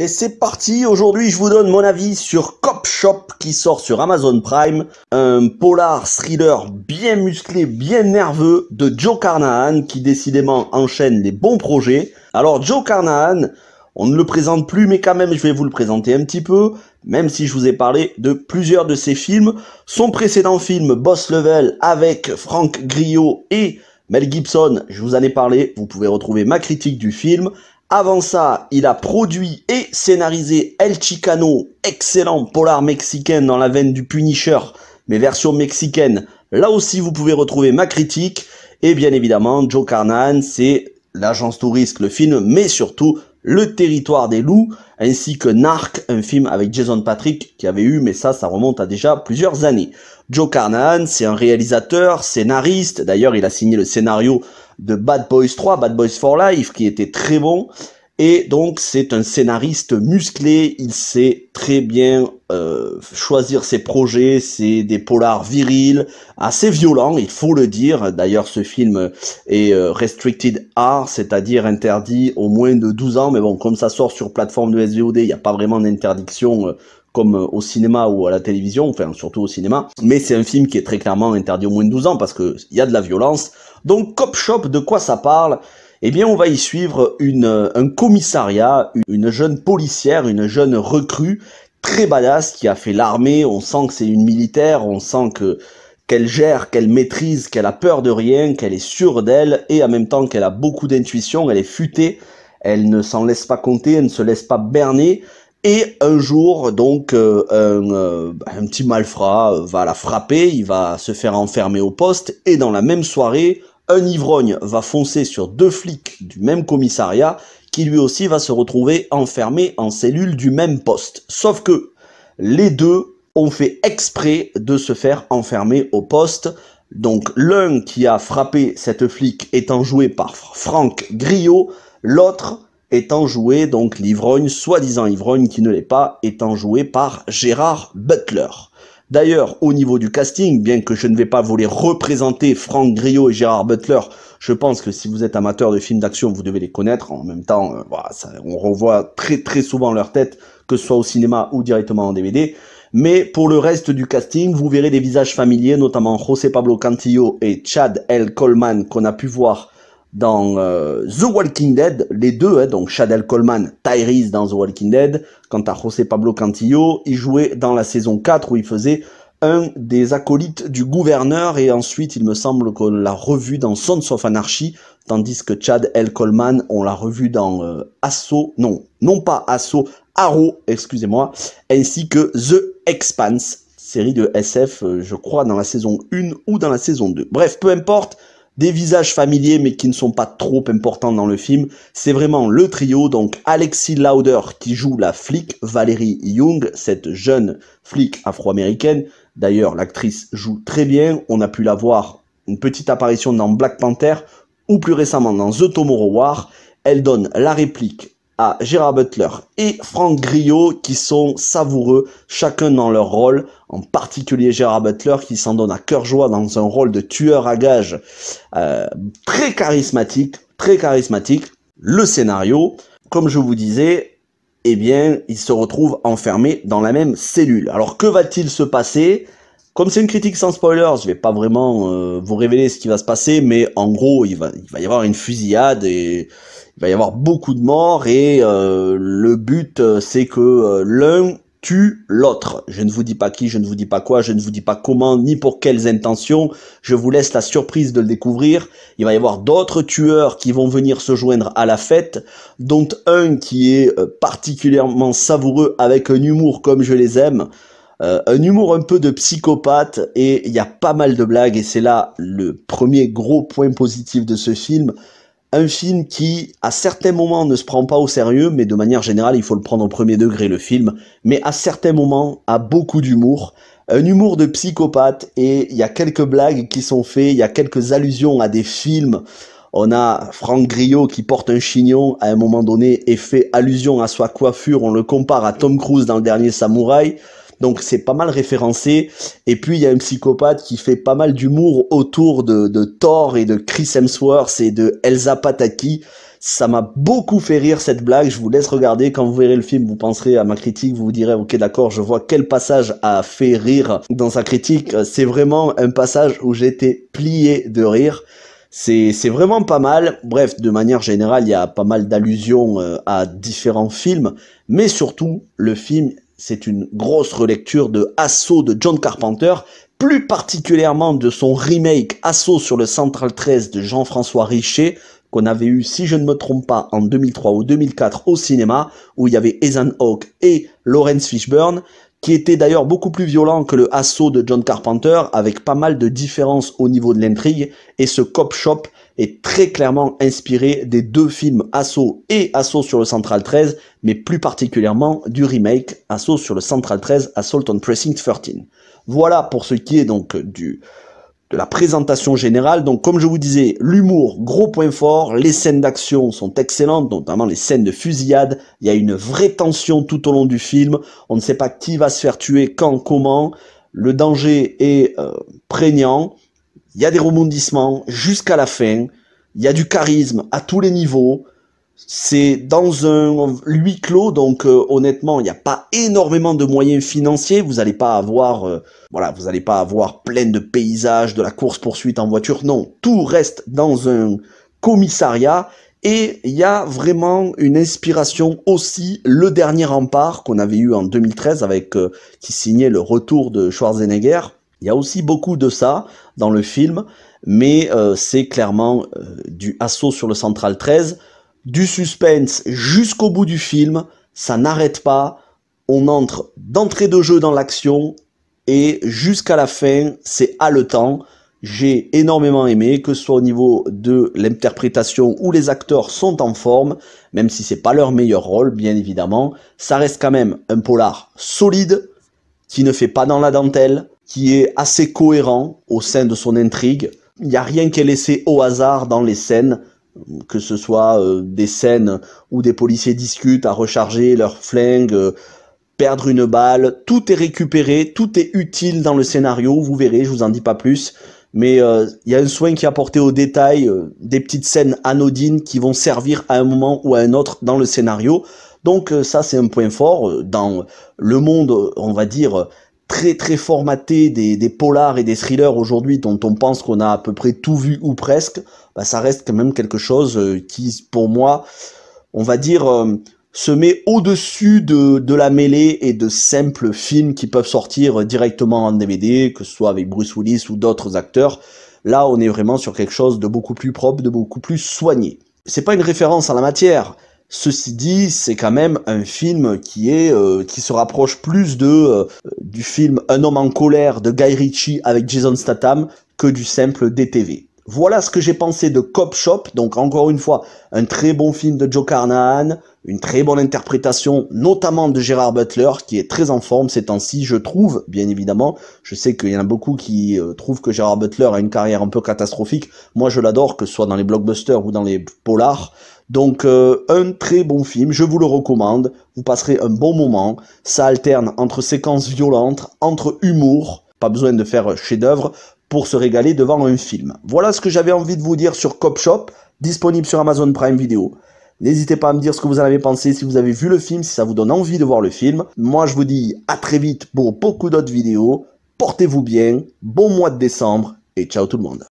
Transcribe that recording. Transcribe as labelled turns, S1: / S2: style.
S1: Et c'est parti, aujourd'hui je vous donne mon avis sur Cop Shop qui sort sur Amazon Prime, un polar thriller bien musclé, bien nerveux de Joe Carnahan qui décidément enchaîne les bons projets. Alors Joe Carnahan, on ne le présente plus mais quand même je vais vous le présenter un petit peu, même si je vous ai parlé de plusieurs de ses films. Son précédent film Boss Level avec Frank Griot et Mel Gibson, je vous en ai parlé, vous pouvez retrouver ma critique du film. Avant ça, il a produit et scénarisé El Chicano, excellent polar mexicain dans la veine du Punisher, mais version mexicaine. Là aussi, vous pouvez retrouver ma critique. Et bien évidemment, Joe Carnan, c'est l'agence touriste, le film, mais surtout le territoire des loups ainsi que Narc, un film avec Jason Patrick qui avait eu, mais ça, ça remonte à déjà plusieurs années. Joe Carnahan, c'est un réalisateur, scénariste, d'ailleurs il a signé le scénario de Bad Boys 3, Bad Boys for Life, qui était très bon, et donc c'est un scénariste musclé, il sait très bien euh, choisir ses projets, c'est des polars virils, assez violents, il faut le dire. D'ailleurs, ce film est euh, restricted art, c'est-à-dire interdit au moins de 12 ans. Mais bon, comme ça sort sur plateforme de SVOD, il n'y a pas vraiment d'interdiction euh, comme au cinéma ou à la télévision, enfin surtout au cinéma. Mais c'est un film qui est très clairement interdit au moins de 12 ans parce qu'il y a de la violence. Donc, Cop Shop, de quoi ça parle eh bien, on va y suivre une, un commissariat, une jeune policière, une jeune recrue très badass qui a fait l'armée. On sent que c'est une militaire, on sent que qu'elle gère, qu'elle maîtrise, qu'elle a peur de rien, qu'elle est sûre d'elle et en même temps qu'elle a beaucoup d'intuition, elle est futée, elle ne s'en laisse pas compter, elle ne se laisse pas berner. Et un jour, donc, euh, un, euh, un, petit malfrat va la frapper, il va se faire enfermer au poste et dans la même soirée, un ivrogne va foncer sur deux flics du même commissariat qui lui aussi va se retrouver enfermé en cellule du même poste. Sauf que les deux ont fait exprès de se faire enfermer au poste. Donc l'un qui a frappé cette flic étant joué par Franck Griot, l'autre étant joué, donc l'ivrogne, soi-disant ivrogne qui ne l'est pas, étant joué par Gérard Butler. D'ailleurs, au niveau du casting, bien que je ne vais pas vous les représenter, Franck Griot et Gérard Butler, je pense que si vous êtes amateur de films d'action, vous devez les connaître. En même temps, euh, on revoit très très souvent leur tête, que ce soit au cinéma ou directement en DVD. Mais pour le reste du casting, vous verrez des visages familiers, notamment José Pablo Cantillo et Chad L. Coleman qu'on a pu voir dans euh, The Walking Dead, les deux, hein, donc L. Coleman, Tyrese dans The Walking Dead, quant à José Pablo Cantillo, il jouait dans la saison 4 où il faisait un des acolytes du gouverneur et ensuite il me semble qu'on l'a revu dans Sons of Anarchy, tandis que Chad L. Coleman, on l'a revu dans euh, Assaut, non, non pas Assaut, Arrow, excusez-moi, ainsi que The Expanse, série de SF, euh, je crois, dans la saison 1 ou dans la saison 2. Bref, peu importe, des visages familiers mais qui ne sont pas trop importants dans le film. C'est vraiment le trio, donc Alexis Lauder qui joue la flic, Valérie Young, cette jeune flic afro-américaine. D'ailleurs, l'actrice joue très bien. On a pu la voir une petite apparition dans Black Panther ou plus récemment dans The Tomorrow War. Elle donne la réplique à Gérard Butler et Franck Griot qui sont savoureux, chacun dans leur rôle, en particulier Gérard Butler qui s'en donne à cœur joie dans un rôle de tueur à gages euh, très charismatique, très charismatique. Le scénario, comme je vous disais, eh bien, il se retrouve enfermé dans la même cellule. Alors que va-t-il se passer comme c'est une critique sans spoilers, je vais pas vraiment euh, vous révéler ce qui va se passer, mais en gros, il va, il va y avoir une fusillade et il va y avoir beaucoup de morts et euh, le but euh, c'est que l'un tue l'autre. Je ne vous dis pas qui, je ne vous dis pas quoi, je ne vous dis pas comment, ni pour quelles intentions. Je vous laisse la surprise de le découvrir. Il va y avoir d'autres tueurs qui vont venir se joindre à la fête, dont un qui est particulièrement savoureux avec un humour comme je les aime. Euh, un humour un peu de psychopathe et il y a pas mal de blagues et c'est là le premier gros point positif de ce film. Un film qui, à certains moments, ne se prend pas au sérieux, mais de manière générale, il faut le prendre au premier degré, le film, mais à certains moments, a beaucoup d'humour. Un humour de psychopathe et il y a quelques blagues qui sont faites, il y a quelques allusions à des films. On a Franck Griot qui porte un chignon à un moment donné et fait allusion à sa coiffure. On le compare à Tom Cruise dans le dernier Samouraï donc c'est pas mal référencé. Et puis il y a un psychopathe qui fait pas mal d'humour autour de, de Thor et de Chris Hemsworth et de Elsa Pataki. Ça m'a beaucoup fait rire cette blague. Je vous laisse regarder. Quand vous verrez le film, vous penserez à ma critique. Vous vous direz, ok, d'accord, je vois quel passage a fait rire dans sa critique. C'est vraiment un passage où j'étais plié de rire. C'est, c'est vraiment pas mal. Bref, de manière générale, il y a pas mal d'allusions euh, à différents films. Mais surtout, le film c'est une grosse relecture de Assaut de John Carpenter, plus particulièrement de son remake Assaut sur le Central 13 de Jean-François Richer, qu'on avait eu, si je ne me trompe pas, en 2003 ou 2004 au cinéma, où il y avait Ethan Hawke et Lawrence Fishburne, qui était d'ailleurs beaucoup plus violent que le Assaut de John Carpenter, avec pas mal de différences au niveau de l'intrigue, et ce cop-shop est très clairement inspiré des deux films Assaut et Assaut sur le Central 13, mais plus particulièrement du remake Assaut sur le Central 13, Assault on Precinct 13. Voilà pour ce qui est donc du de la présentation générale. Donc comme je vous disais, l'humour, gros point fort, les scènes d'action sont excellentes, notamment les scènes de fusillade. Il y a une vraie tension tout au long du film. On ne sait pas qui va se faire tuer, quand, comment. Le danger est euh, prégnant. Il y a des rebondissements jusqu'à la fin. Il y a du charisme à tous les niveaux. C'est dans un huis clos, donc euh, honnêtement, il n'y a pas énormément de moyens financiers. Vous n'allez pas avoir, euh, voilà, vous n'allez pas avoir plein de paysages, de la course poursuite en voiture. Non, tout reste dans un commissariat. Et il y a vraiment une inspiration aussi, le dernier rempart qu'on avait eu en 2013 avec, euh, qui signait le retour de Schwarzenegger, il y a aussi beaucoup de ça dans le film, mais euh, c'est clairement euh, du assaut sur le Central 13, du suspense jusqu'au bout du film, ça n'arrête pas, on entre d'entrée de jeu dans l'action, et jusqu'à la fin, c'est haletant. J'ai énormément aimé, que ce soit au niveau de l'interprétation où les acteurs sont en forme, même si c'est pas leur meilleur rôle, bien évidemment. Ça reste quand même un polar solide, qui ne fait pas dans la dentelle, qui est assez cohérent au sein de son intrigue. Il n'y a rien qui est laissé au hasard dans les scènes, que ce soit euh, des scènes où des policiers discutent à recharger leur flingue, euh, perdre une balle, tout est récupéré, tout est utile dans le scénario, vous verrez, je vous en dis pas plus. Mais euh, il y a un soin qui est apporté au détail, des petites scènes anodines qui vont servir à un moment ou à un autre dans le scénario. Donc ça c'est un point fort dans le monde, on va dire, très très formaté des, polars et des thrillers aujourd'hui dont on pense qu'on a à peu près tout vu ou presque, bah, ça reste quand même quelque chose euh, qui, pour moi, on va dire, euh, se met au-dessus de, de la mêlée et de simples films qui peuvent sortir directement en DVD, que ce soit avec Bruce Willis ou d'autres acteurs. Là, on est vraiment sur quelque chose de beaucoup plus propre, de beaucoup plus soigné. C'est pas une référence en la matière, Ceci dit, c'est quand même un film qui est euh, qui se rapproche plus de euh, du film Un homme en colère de Guy Ritchie avec Jason Statham que du simple DTV. Voilà ce que j'ai pensé de Cop Shop. Donc encore une fois, un très bon film de Joe Carnahan, une très bonne interprétation, notamment de Gérard Butler, qui est très en forme ces temps-ci, je trouve, bien évidemment. Je sais qu'il y en a beaucoup qui euh, trouvent que Gérard Butler a une carrière un peu catastrophique. Moi, je l'adore, que ce soit dans les blockbusters ou dans les polars. Donc euh, un très bon film, je vous le recommande, vous passerez un bon moment, ça alterne entre séquences violentes, entre humour, pas besoin de faire euh, chef-d'œuvre, pour se régaler devant un film. Voilà ce que j'avais envie de vous dire sur Cop Shop, disponible sur Amazon Prime Video. N'hésitez pas à me dire ce que vous en avez pensé, si vous avez vu le film, si ça vous donne envie de voir le film. Moi, je vous dis à très vite pour beaucoup d'autres vidéos. Portez-vous bien, bon mois de décembre et ciao tout le monde.